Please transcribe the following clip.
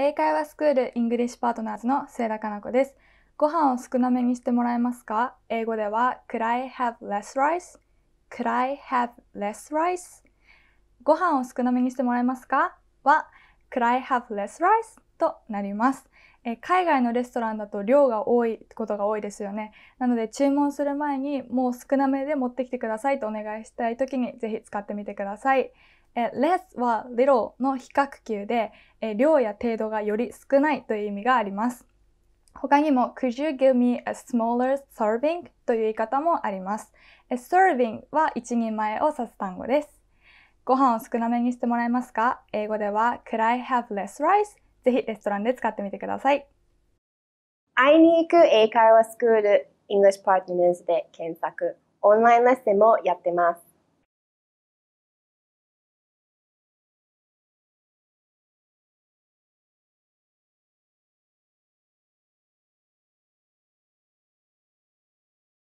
英会話スクールイングリッシュパートナーズの末田かな子です。ご飯を少なめにしてもらえますか英語では Could I have less rice? Could I have less rice? ご飯を少なめにしてもらえますかは Could I have less rice? となります。え海外のレストランだと量が多いことが多いですよね。なので注文する前にもう少なめで持ってきてくださいとお願いしたい時にぜひ使ってみてください。え less は little の比較級で、え量や程度がより少ないという意味があります。他にも Could you give me a smaller serving? という言い方もあります。serving は一人前を指す単語です。ご飯を少なめにしてもらえますか英語では Could I have less rice? ぜひレストランで使ってみてください。会いに行く英会話スクール English Partners で検索。オンラインレッスンもやってます。